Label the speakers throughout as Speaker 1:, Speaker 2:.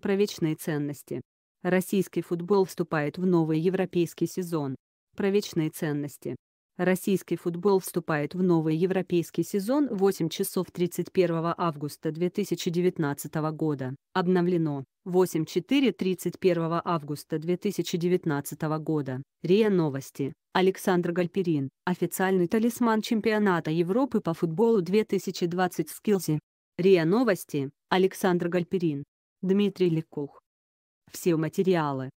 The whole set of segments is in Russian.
Speaker 1: про вечные ценности. Российский футбол вступает в новый европейский сезон. Про вечные ценности. Российский футбол вступает в новый европейский сезон 8 часов 31 августа 2019 года. Обновлено 8.4.31 августа 2019 года. РИА Новости. Александр Гальперин, официальный талисман чемпионата Европы по футболу 2020 в Скилзе. РИА Новости. Александр Гальперин, Дмитрий Лекух. Все материалы.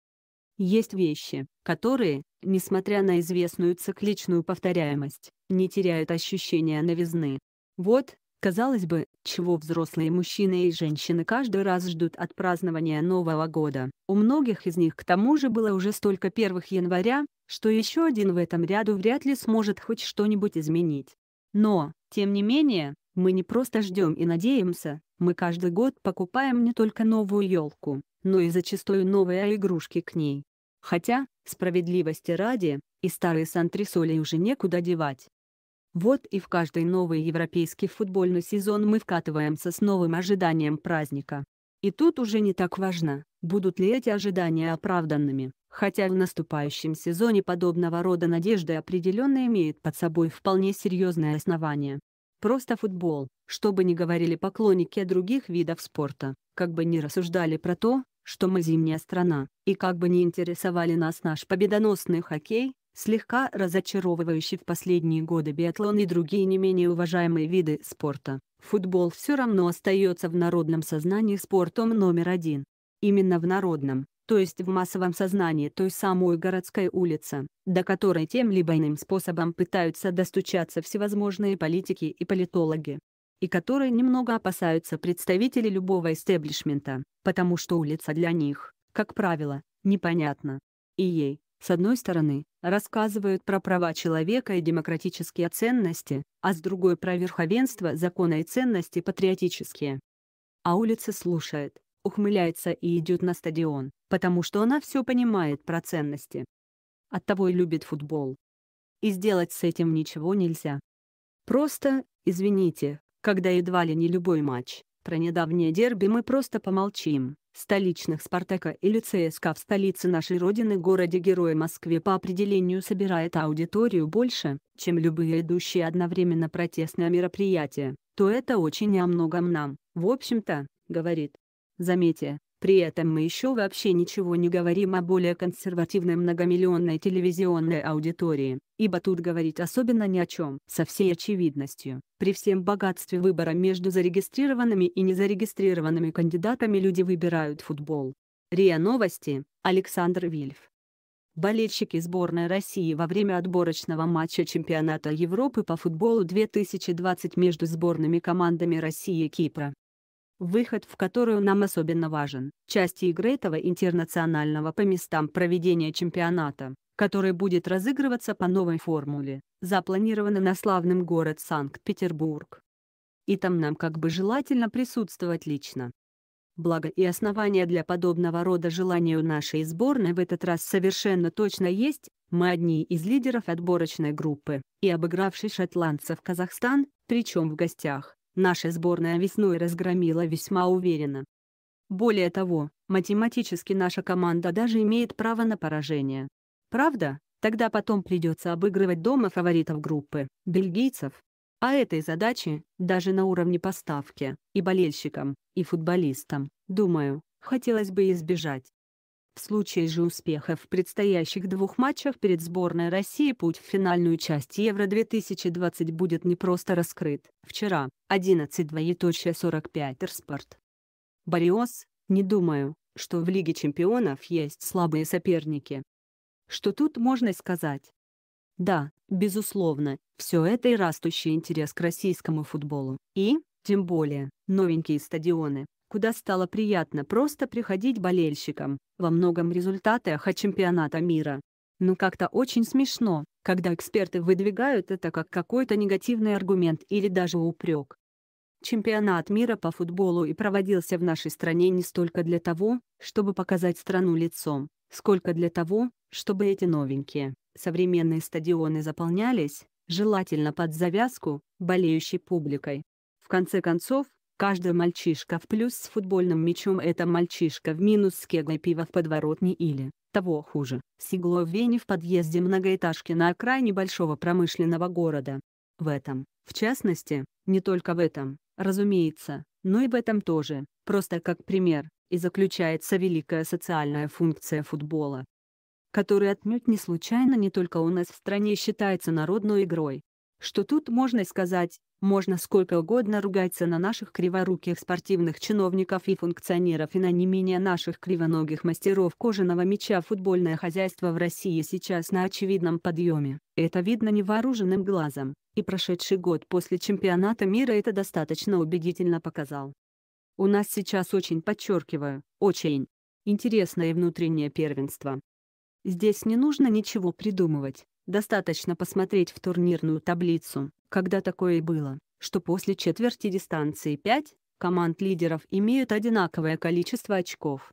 Speaker 1: Есть вещи, которые, несмотря на известную цикличную повторяемость, не теряют ощущения новизны. Вот, казалось бы, чего взрослые мужчины и женщины каждый раз ждут от празднования Нового года. У многих из них к тому же было уже столько первых января, что еще один в этом ряду вряд ли сможет хоть что-нибудь изменить. Но, тем не менее, мы не просто ждем и надеемся, мы каждый год покупаем не только новую елку, но и зачастую новые игрушки к ней. Хотя, справедливости ради, и старые сантресоли уже некуда девать. Вот и в каждый новый европейский футбольный сезон мы вкатываемся с новым ожиданием праздника. И тут уже не так важно, будут ли эти ожидания оправданными, хотя в наступающем сезоне подобного рода надежды определенно имеет под собой вполне серьезное основание. Просто футбол, что бы ни говорили поклонники других видов спорта, как бы ни рассуждали про то, что мы зимняя страна, и как бы ни интересовали нас наш победоносный хоккей, слегка разочаровывающий в последние годы биатлон и другие не менее уважаемые виды спорта, футбол все равно остается в народном сознании спортом номер один. Именно в народном, то есть в массовом сознании той самой городской улицы, до которой тем либо иным способом пытаются достучаться всевозможные политики и политологи и которой немного опасаются представители любого истеблишмента, потому что улица для них, как правило, непонятна. И ей, с одной стороны, рассказывают про права человека и демократические ценности, а с другой про верховенство закона и ценности патриотические. А улица слушает, ухмыляется и идет на стадион, потому что она все понимает про ценности. Оттого и любит футбол. И сделать с этим ничего нельзя. Просто, извините, когда едва ли не любой матч, про недавнее дерби мы просто помолчим, столичных «Спартака» или «ЦСКА» в столице нашей родины городе Героя Москве по определению собирает аудиторию больше, чем любые идущие одновременно протестные мероприятия, то это очень о многом нам, в общем-то, говорит. Заметьте, при этом мы еще вообще ничего не говорим о более консервативной многомиллионной телевизионной аудитории, ибо тут говорить особенно ни о чем. Со всей очевидностью, при всем богатстве выбора между зарегистрированными и незарегистрированными кандидатами люди выбирают футбол. РИА Новости, Александр Вильф. Болельщики сборной России во время отборочного матча чемпионата Европы по футболу 2020 между сборными командами России и Кипра выход в которую нам особенно важен, части игры этого интернационального по местам проведения чемпионата, который будет разыгрываться по новой формуле, запланированной на славный город Санкт-Петербург. И там нам как бы желательно присутствовать лично. Благо и основания для подобного рода желания у нашей сборной в этот раз совершенно точно есть, мы одни из лидеров отборочной группы, и обыгравший шотландцев Казахстан, причем в гостях наша сборная весной разгромила весьма уверенно. Более того, математически наша команда даже имеет право на поражение. Правда, тогда потом придется обыгрывать дома фаворитов группы, бельгийцев. А этой задачи, даже на уровне поставки, и болельщикам, и футболистам, думаю, хотелось бы избежать. В случае же успеха в предстоящих двух матчах перед сборной России путь в финальную часть Евро-2020 будет не просто раскрыт. Вчера, 11.45 Эрспорт. Бариос, не думаю, что в Лиге чемпионов есть слабые соперники. Что тут можно сказать? Да, безусловно, все это и растущий интерес к российскому футболу, и, тем более, новенькие стадионы, куда стало приятно просто приходить болельщикам, во многом результатах от чемпионата мира. Но как-то очень смешно, когда эксперты выдвигают это как какой-то негативный аргумент или даже упрек. Чемпионат мира по футболу и проводился в нашей стране не столько для того, чтобы показать страну лицом, сколько для того, чтобы эти новенькие, современные стадионы заполнялись, желательно под завязку, болеющей публикой. В конце концов, Каждый мальчишка в плюс с футбольным мячом – это мальчишка в минус с кегой пива в подворотне или, того хуже, с иглой в вене в подъезде многоэтажки на окраине большого промышленного города. В этом, в частности, не только в этом, разумеется, но и в этом тоже, просто как пример, и заключается великая социальная функция футбола который отнюдь не случайно не только у нас в стране считается народной игрой, что тут можно сказать, можно сколько угодно ругаться на наших криворуких спортивных чиновников и функционеров и на не менее наших кривоногих мастеров кожаного меча. футбольное хозяйство в России сейчас на очевидном подъеме. Это видно невооруженным глазом, и прошедший год после чемпионата мира это достаточно убедительно показал. У нас сейчас очень, подчеркиваю, очень интересное внутреннее первенство. Здесь не нужно ничего придумывать. Достаточно посмотреть в турнирную таблицу, когда такое и было, что после четверти дистанции 5 команд лидеров имеют одинаковое количество очков.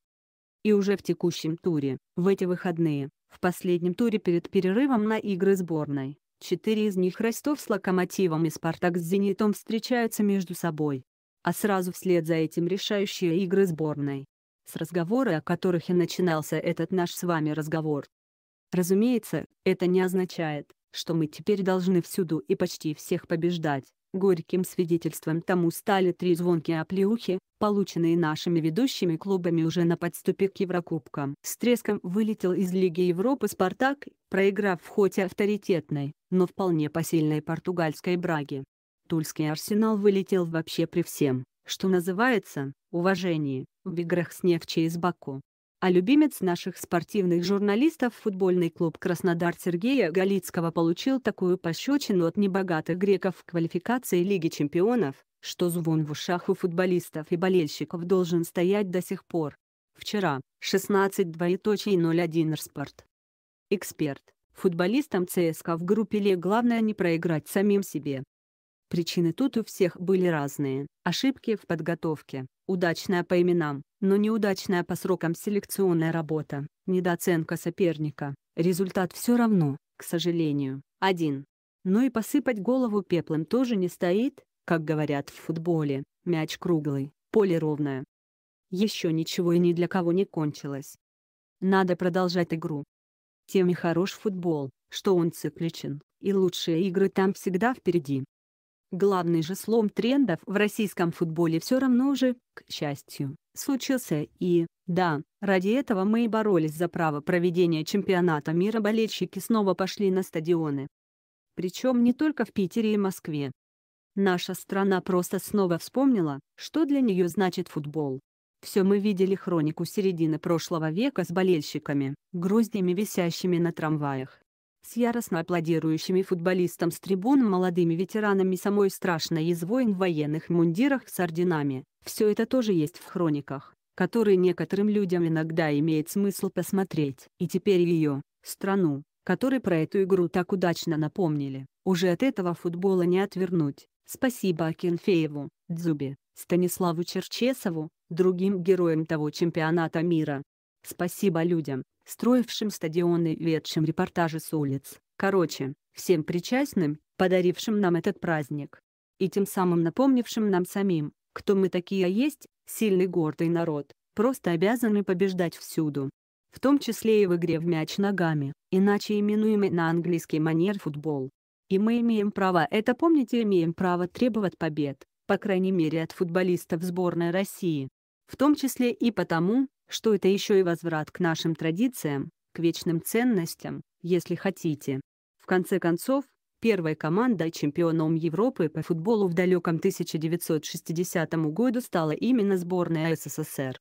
Speaker 1: И уже в текущем туре, в эти выходные, в последнем туре перед перерывом на игры сборной, четыре из них Ростов с Локомотивом и Спартак с Зенитом встречаются между собой. А сразу вслед за этим решающие игры сборной. С разговора, о которых и начинался этот наш с вами разговор, Разумеется, это не означает, что мы теперь должны всюду и почти всех побеждать. Горьким свидетельством тому стали три звонкие оплеухи, полученные нашими ведущими клубами уже на подступе к Еврокубкам. С треском вылетел из Лиги Европы «Спартак», проиграв в ходе авторитетной, но вполне посильной португальской браге. Тульский «Арсенал» вылетел вообще при всем, что называется, уважении, в играх с Невче из Баку а любимец наших спортивных журналистов футбольный клуб «Краснодар» Сергея Галицкого получил такую пощечину от небогатых греков в квалификации Лиги чемпионов, что звон в ушах у футболистов и болельщиков должен стоять до сих пор. Вчера, 16 двоеточий 01 Эксперт. Футболистам ЦСКА в группе Ле главное не проиграть самим себе. Причины тут у всех были разные. Ошибки в подготовке, Удачная по именам, но неудачная по срокам селекционная работа, недооценка соперника. Результат все равно, к сожалению, один. Но и посыпать голову пеплом тоже не стоит, как говорят в футболе, мяч круглый, поле ровное. Еще ничего и ни для кого не кончилось. Надо продолжать игру. Тем и хорош футбол, что он цикличен, и лучшие игры там всегда впереди. Главный же слом трендов в российском футболе все равно уже, к счастью, случился и, да, ради этого мы и боролись за право проведения чемпионата мира болельщики снова пошли на стадионы. Причем не только в Питере и Москве. Наша страна просто снова вспомнила, что для нее значит футбол. Все мы видели хронику середины прошлого века с болельщиками, гроздями висящими на трамваях, с яростно аплодирующими футболистом с трибун молодыми ветеранами самой страшной из войн в военных мундирах с орденами. Все это тоже есть в хрониках, которые некоторым людям иногда имеет смысл посмотреть. И теперь ее, страну, которой про эту игру так удачно напомнили, уже от этого футбола не отвернуть. Спасибо Акинфееву, Дзубе, Станиславу Черчесову, другим героям того чемпионата мира. Спасибо людям, строившим стадионы и ведшим репортажи с улиц. Короче, всем причастным, подарившим нам этот праздник. И тем самым напомнившим нам самим, кто мы такие а есть, сильный гордый народ, просто обязаны побеждать всюду. В том числе и в игре в мяч ногами, иначе именуемый на английский манер футбол. И мы имеем право это помнить и имеем право требовать побед, по крайней мере от футболистов сборной России. В том числе и потому, что это еще и возврат к нашим традициям, к вечным ценностям, если хотите. В конце концов, первая команда чемпионом Европы по футболу в далеком 1960 году стала именно сборная СССР.